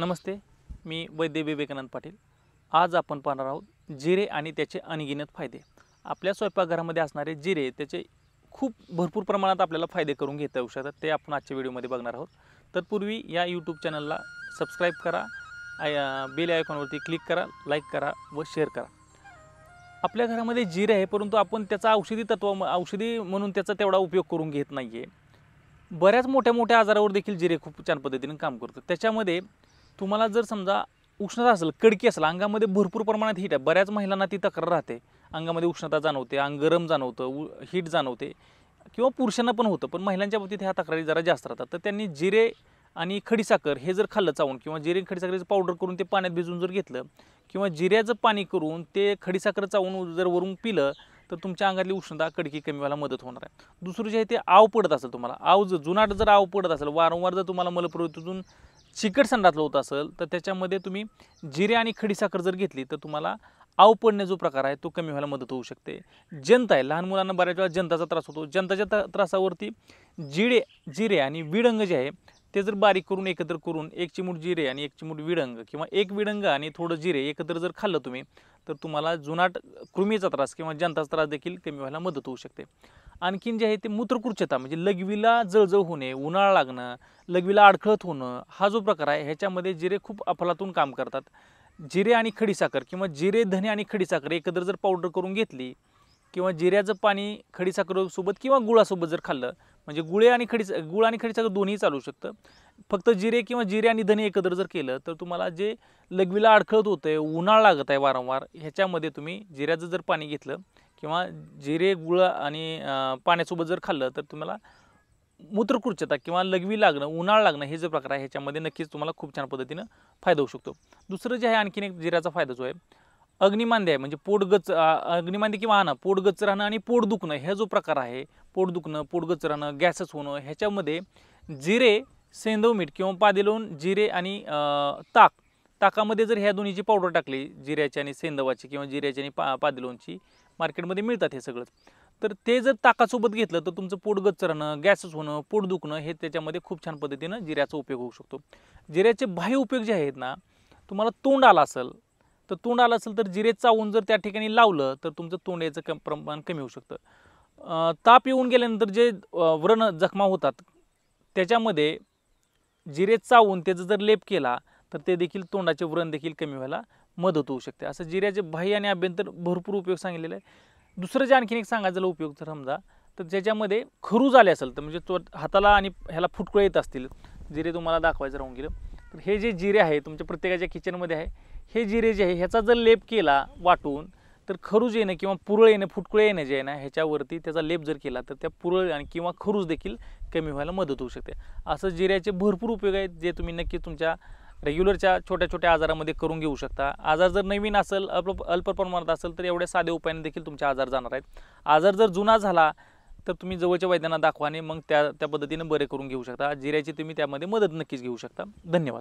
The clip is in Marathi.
नमस्ते मी वैद्य विवेकानंद पाटील आज आपण पाहणार आहोत जिरे आणि त्याचे अनगिनत फायदे आपल्या स्वयंपाकघरामध्ये असणारे जिरे त्याचे खूप भरपूर प्रमाणात आपल्याला फायदे करून घेता येऊ शकतात ते आपण आजच्या व्हिडिओमध्ये बघणार आहोत तत्पूर्वी या यूट्यूब चॅनलला सबस्क्राईब करा बेल आयकॉनवरती क्लिक करा लाईक करा व शेअर करा आपल्या घरामध्ये जिरे आहे परंतु आपण त्याचा औषधी तत्व औषधी म्हणून त्याचा तेवढा उपयोग करून घेत नाही आहे बऱ्याच मोठ्या मोठ्या आजारावर देखील जिरे खूप छान पद्धतीने काम करतो त्याच्यामध्ये तुम्हाला जर समजा उष्णता असेल कडकी असेल अंगामध्ये भरपूर प्रमाणात हीट आहे बऱ्याच महिलांना ती तक्रार राहते अंगामध्ये उष्णता जाणवते अंग गरम जाणवतं उ हीट जाणवते किंवा पुरुषांना पण होतं पण महिलांच्या बाबतीत ह्या तक्रारी जरा जास्त राहतात तर त्यांनी जिरे आणि खडीसाखर हे जर खाल्लं चावून किंवा जिरे खडीसाखरेचं पावडर करून ते पाण्यात भिजवून जर घेतलं किंवा जिऱ्याचं पाणी करून ते खडीसाखर चावून जर वरून पिलं तर तुमच्या अंगातली उष्णता कडकी कमी व्हायला मदत होणार आहे दुसरं जे आहे ते आव पडत असेल तुम्हाला आव जर जुनाट जर आव पडत असेल वारंवार जर तुम्हाला मलप्रवृत्तीतून चिकट संडातलं होत असेल तर त्याच्यामध्ये तुम्ही जिरे आणि खडीसाखर जर घेतली तर तुम्हाला आव पडणे जो प्रकार आहे तो कमी व्हायला मदत होऊ शकते जंत आहे लहान मुलांना बऱ्याच वेळा जंताचा त्रास होतो जंताच्या त्रासावरती जिरे जिरे आणि विडंग जे आहे ते जर बारीक करून एकत्र करून एक चिमूट जिरे आणि एक चिमूट विडंग किंवा एक विडंग आणि थोडं जिरे एकत्र जर खाल्लं तुम्ही तर तुम्हाला जुनाट कृमीचा त्रास किंवा जंताचा त्रास देखील कमी व्हायला मदत होऊ शकते आणखीन जे आहे ते मूत्रकुर्चता म्हणजे लघवीला जळजळ होणे उन्हाळा लागणं लघवीला अडखळत होणं हा जो प्रकार आहे ह्याच्यामध्ये जिरे खूप अफलातून काम करतात जिरे आणि खडीसाखर किंवा जिरे धने आणि खडीसाखर एकत्र जर पावडर करून घेतली किंवा जिऱ्याचं पाणी खडीसाखरसोबत किंवा गुळासोबत जर खाल्लं म्हणजे गुळे आणि खडी गुळ आणि खडीसाखर दोन्ही चालू शकतं फक्त जिरे किंवा जिरे आणि धने एकत्र जर केलं तर तुम्हाला जे लघवीला अडखळत होतं आहे उन्हाळा लागत आहे वारंवार ह्याच्यामध्ये तुम्ही जिऱ्याचं जर पाणी घेतलं किंवा जिरे गुळ आणि पाण्यासोबत जर खाल्लं तर तुम्हाला मूत्रकुर्चता किंवा लघवी लागणं उन्हाळ लागणं हे जे प्रकार आहे ह्याच्यामध्ये नक्कीच तुम्हाला खूप छान पद्धतीनं फायदा होऊ शकतो दुसरं जे आहे आणखीन एक जिऱ्याचा फायदा जो आहे अग्निमांदे आहे म्हणजे पोटगच अग्निमांदे किंवा आणा पोटगच राहणं आणि पोट दुखणं हे जो प्रकार आहे पोट दुखणं पोटगच राहणं गॅसच होणं ह्याच्यामध्ये जिरे सेंदव मीठ किंवा पादे जिरे आणि ताक ताकामध्ये जर ह्या दोन्हीची पावडर टाकली जिऱ्याची आणि सेंदवाची किंवा जिऱ्याची आणि पा पादे मार्केटमध्ये मिळतात हे सगळं तर ते जर ताकासोबत घेतलं तर तुमचं पोट गच्च राहणं होणं पोट दुखणं हे त्याच्यामध्ये खूप छान पद्धतीनं जिऱ्याचा उपयोग होऊ शकतो जिऱ्याचे बाह्य उपयोग जे आहेत ना तुम्हाला तोंड आला असेल तर तोंड आलं असेल तर जिरे चावून जर त्या ठिकाणी लावलं तर तुमचं तोंड याचं कम प्रमाण कमी होऊ शकतं ताप येऊन गेल्यानंतर जे व्रण जखमा होतात त्याच्यामध्ये जिरे चावून त्याचं जर लेप केला तर ते देखील तोंडाचे व्रण देखील कमी व्हायला मदत होऊ शकते असं जिऱ्याचे बाह्य आणि अभ्यंतर भरपूर उपयोग सांगितलेला आहे दुसरं जे आणखीन एक सांगायचं उपयोग तर समजा तर ज्याच्यामध्ये खरूज आले असेल तर म्हणजे तो हाताला आणि ह्याला फुटकुळे येत असतील जिरे तुम्हाला दाखवायचं राहून गेलं तर हे जे जिरे आहे तुमच्या प्रत्येकाच्या किचनमध्ये आहे हे जिरे जे आहे ह्याचा जर लेप केला वाटून तर खरूज येणं किंवा पुरळ येणं फुटकुळे येणं जे आहे ना ह्याच्यावरती त्याचा लेप जर केला तर त्या पुरळ आणि किंवा खरूज देखील कमी व्हायला मदत होऊ शकते असं जिऱ्याचे भरपूर उपयोग आहेत जे तुम्ही नक्की तुमच्या रेग्युलरच्या छोट्या छोट्या आजारामध्ये करून घेऊ शकता आजार जर नवीन असेल अल्प अल्प प्रमाणात असेल तर एवढ्या साध्या उपायाने देखील तुमचे आजार जाणार आहेत आजार जर जुना झाला तर तुम्ही जवळच्या वैद्यांना दाखवा आणि मग त्या त्या पद्धतीने बरे करून घेऊ शकता जिऱ्याची तुम्ही त्यामध्ये मदत नक्कीच घेऊ शकता धन्यवाद